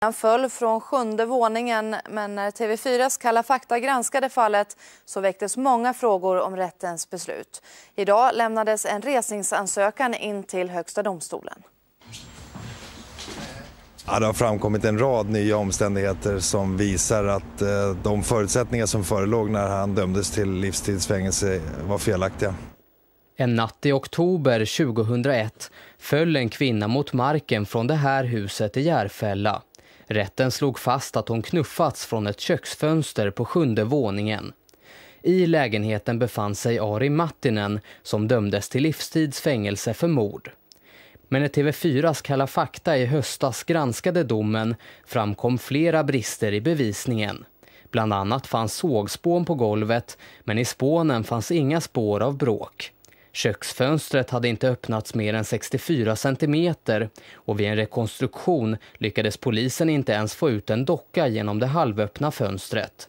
Han föll från sjunde våningen, men när TV4s Kalla fakta granskade fallet så väcktes många frågor om rättens beslut. Idag lämnades en resningsansökan in till Högsta domstolen. Ja, det har framkommit en rad nya omständigheter som visar att eh, de förutsättningar som förelåg när han dömdes till livstidsfängelse var felaktiga. En natt i oktober 2001 föll en kvinna mot marken från det här huset i Järfälla. Rätten slog fast att hon knuffats från ett köksfönster på sjunde våningen. I lägenheten befann sig Ari Mattinen som dömdes till livstids fängelse för mord. Men när TV4s Kalla fakta i höstas granskade domen framkom flera brister i bevisningen. Bland annat fanns sågspån på golvet, men i spånen fanns inga spår av bråk. Köksfönstret hade inte öppnats mer än 64 centimeter och vid en rekonstruktion lyckades polisen inte ens få ut en docka genom det halvöppna fönstret.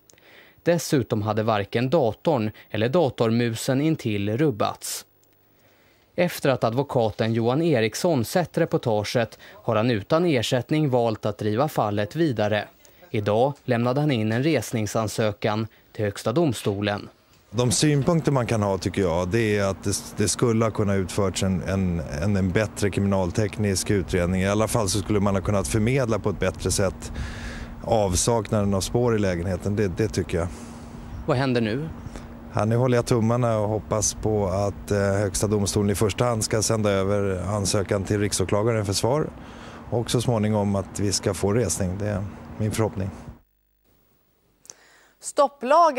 Dessutom hade varken datorn eller datormusen intill rubbats. Efter att advokaten Johan Eriksson sett reportaget har han utan ersättning valt att driva fallet vidare. Idag lämnade han in en resningsansökan till Högsta domstolen. De synpunkter man kan ha tycker jag det är att det, det skulle ha kunnat utförts en, en, en, bättre kriminalteknisk utredning. I alla fall så skulle man ha kunnat förmedla på ett bättre sätt avsaknaden av spår i lägenheten, det, det tycker jag. Vad händer nu? Här nu håller jag tummarna och hoppas på att eh, Högsta domstolen i första hand ska sända över ansökan till riksåklagaren för svar och så småningom att vi ska få resning. Det är min förhoppning. Stopplagen